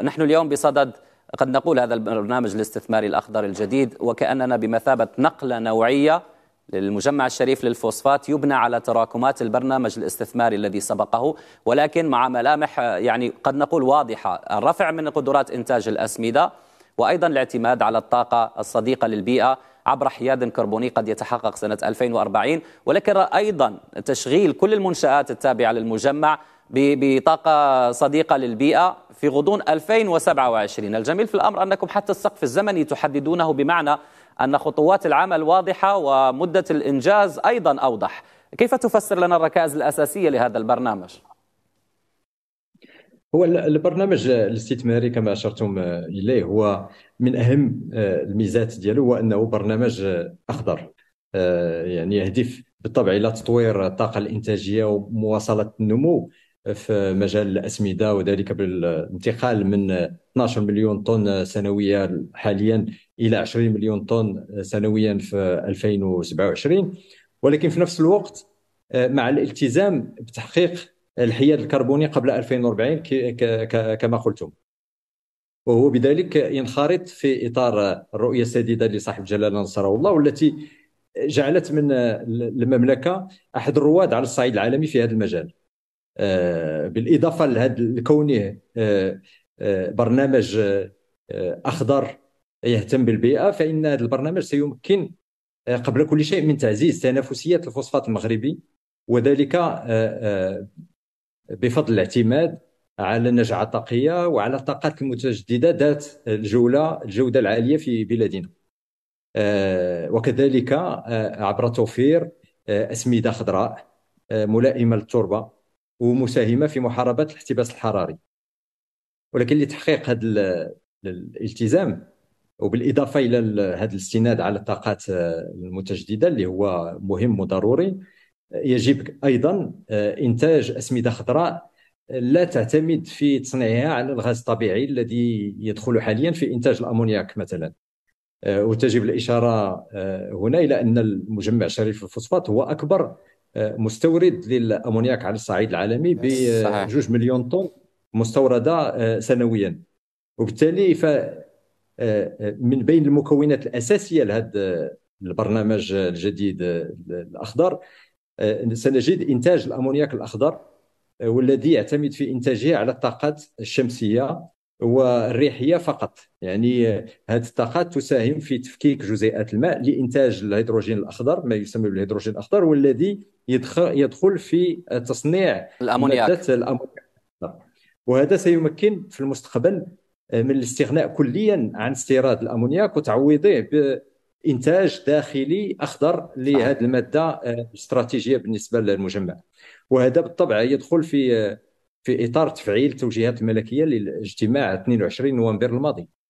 نحن اليوم بصدد قد نقول هذا البرنامج الاستثماري الأخضر الجديد وكأننا بمثابة نقلة نوعية للمجمع الشريف للفوسفات يبنى على تراكمات البرنامج الاستثماري الذي سبقه ولكن مع ملامح يعني قد نقول واضحة الرفع من قدرات إنتاج الأسمدة وأيضا الاعتماد على الطاقة الصديقة للبيئة عبر حياد كربوني قد يتحقق سنة 2040 ولكن أيضا تشغيل كل المنشآت التابعة للمجمع بطاقة صديقة للبيئة في غضون 2027 الجميل في الأمر أنكم حتى السقف الزمني تحددونه بمعنى أن خطوات العمل واضحة ومدة الإنجاز أيضا أوضح كيف تفسر لنا الركائز الأساسية لهذا البرنامج؟ هو البرنامج الاستثماري كما اشرتم اليه هو من اهم آه، الميزات ديالو هو انه برنامج اخضر آه، يعني يهدف بالطبع الى تطوير الطاقه الانتاجيه ومواصله النمو في مجال الأسمدة وذلك بالانتقال من 12 مليون طن سنويا حاليا إلى 20 مليون طن سنويا في 2027 ولكن في نفس الوقت آه، مع الالتزام بتحقيق الحياد الكربوني قبل 2040 كما قلتم وهو بذلك ينخرط في إطار الرؤية السديدة لصاحب الجلالة نصره الله والتي جعلت من المملكة أحد الرواد على الصعيد العالمي في هذا المجال آه، بالاضافه لهذا لكونه آه، آه، برنامج اخضر يهتم بالبيئه فان هذا البرنامج سيمكن قبل كل شيء من تعزيز تنافسيه الفوسفات المغربي وذلك بفضل الاعتماد على النجعه الطاقيه وعلى الطاقات المتجدده ذات الجوله الجوده العاليه في بلادنا وكذلك عبر توفير اسمده خضراء ملائمه للتربه ومساهمه في محاربه الاحتباس الحراري ولكن لتحقيق هذا الالتزام وبالاضافه الى هذا الاستناد على الطاقات آه، المتجدده اللي هو مهم وضروري يجب ايضا آه، انتاج اسمده خضراء آه، لا تعتمد في تصنيعها على الغاز الطبيعي الذي يدخل حاليا في انتاج الامونياك مثلا وتجب الاشاره هنا الى ان المجمع شريف الفوسفات هو اكبر مستورد للامونياك على الصعيد العالمي ب 2 مليون طن مستورده آه، سنويا وبالتالي ف آه، آه، من بين المكونات الاساسيه لهذا البرنامج الجديد الاخضر سنجد انتاج الامونياك الاخضر والذي يعتمد في انتاجه على الطاقات الشمسيه والريحيه فقط يعني هذه الطاقات تساهم في تفكيك جزيئات الماء لانتاج الهيدروجين الاخضر ما يسمى بالهيدروجين الاخضر والذي يدخل يدخل في تصنيع الامونياك الامونياك وهذا سيمكن في المستقبل آه، من الاستغناء كليا عن استيراد الامونياك وتعويضه بانتاج داخلي اخضر لهذه الماده آه، استراتيجيه بالنسبه للمجمع وهذا بالطبع يدخل في آه، في اطار تفعيل التوجيهات الملكيه للاجتماع 22 نوفمبر الماضي